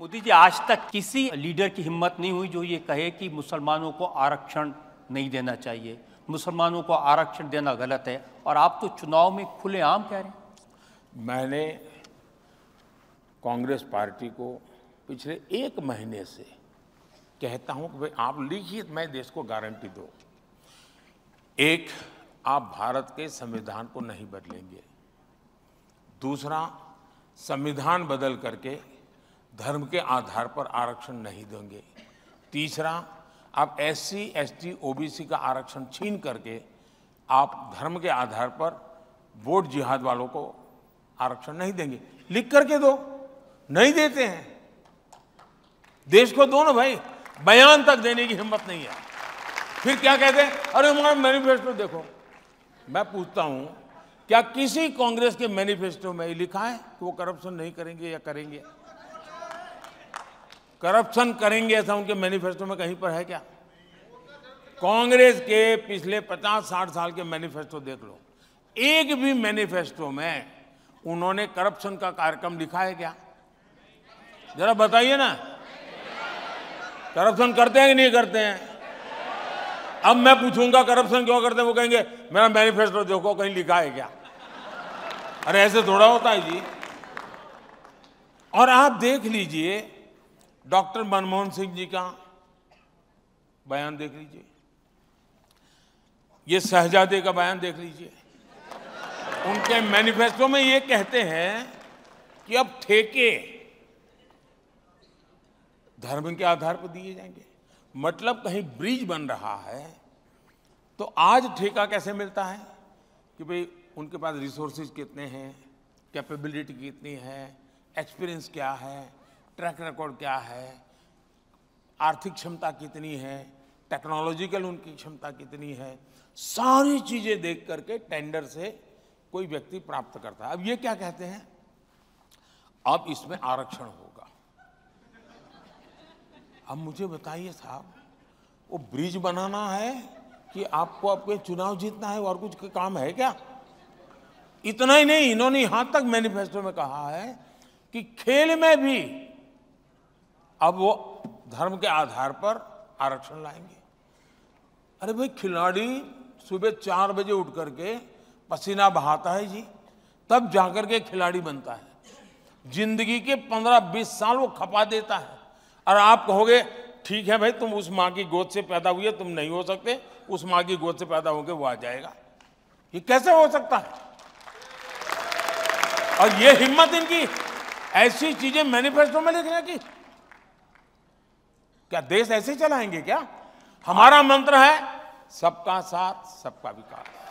मोदी जी आज तक किसी लीडर की हिम्मत नहीं हुई जो ये कहे कि मुसलमानों को आरक्षण नहीं देना चाहिए मुसलमानों को आरक्षण देना गलत है और आप तो चुनाव में खुलेआम कह रहे हैं मैंने कांग्रेस पार्टी को पिछले एक महीने से कहता हूं कि भाई आप लिखिए मैं देश को गारंटी दो एक आप भारत के संविधान को नहीं बदलेंगे दूसरा संविधान बदल करके धर्म के आधार पर आरक्षण नहीं देंगे तीसरा आप S C S T O B C का आरक्षण छीन करके आप धर्म के आधार पर वोट जिहाद वालों को आरक्षण नहीं देंगे लिख करके दो नहीं देते हैं देश को दो ना भाई बयान तक देने की हिम्मत नहीं है फिर क्या कहते हैं अरे हमारा मैनिफेस्टो देखो मैं पूछता हूं क्या किसी कांग्रेस के मैनिफेस्टो में लिखा है कि वो करप्शन नहीं करेंगे या करेंगे करप्शन करेंगे ऐसा उनके मैनिफेस्टो में कहीं पर है क्या कांग्रेस के पिछले 50-60 साल के मैनिफेस्टो देख लो एक भी मैनिफेस्टो में उन्होंने करप्शन का कार्यक्रम लिखा है क्या जरा बताइए ना करप्शन करते हैं कि नहीं करते हैं अब मैं पूछूंगा करप्शन क्यों करते हैं वो कहेंगे मेरा मैनिफेस्टो देखो कहीं लिखा है क्या अरे ऐसे थोड़ा होता है जी और आप देख लीजिए डॉक्टर मनमोहन सिंह जी का बयान देख लीजिए ये शहजादे का बयान देख लीजिए उनके मैनिफेस्टो में ये कहते हैं कि अब ठेके धर्म के आधार पर दिए जाएंगे मतलब कहीं ब्रिज बन रहा है तो आज ठेका कैसे मिलता है कि भाई उनके पास रिसोर्सेज कितने हैं कैपेबिलिटी कितनी है एक्सपीरियंस क्या है ट्रैक रिकॉर्ड क्या है आर्थिक क्षमता कितनी है टेक्नोलॉजिकल उनकी क्षमता कितनी है सारी चीज़ें देख करके टेंडर से कोई व्यक्ति प्राप्त करता है अब ये क्या कहते हैं अब इसमें आरक्षण होगा अब मुझे बताइए साहब वो ब्रिज बनाना है कि आपको आपके चुनाव जीतना है और कुछ काम है क्या इतना ही नहीं इन्होंने यहां तक मैनिफेस्टो में कहा है कि खेल में भी अब वो धर्म के आधार पर आरक्षण लाएंगे अरे भाई खिलाड़ी सुबह चार बजे उठ करके पसीना बहाता है जी तब जाकर के खिलाड़ी बनता है जिंदगी के पंद्रह बीस साल वो खपा देता है और आप कहोगे ठीक है भाई तुम उस माँ की गोद से पैदा हुए तुम नहीं हो सकते उस माँ की गोद से पैदा होकर वो आ जाएगा ये कैसे हो सकता है और ये हिम्मत इनकी ऐसी चीजें मैनिफेस्टो में लिखने की क्या देश ऐसे चलाएंगे क्या हमारा मंत्र है सबका साथ सबका विकास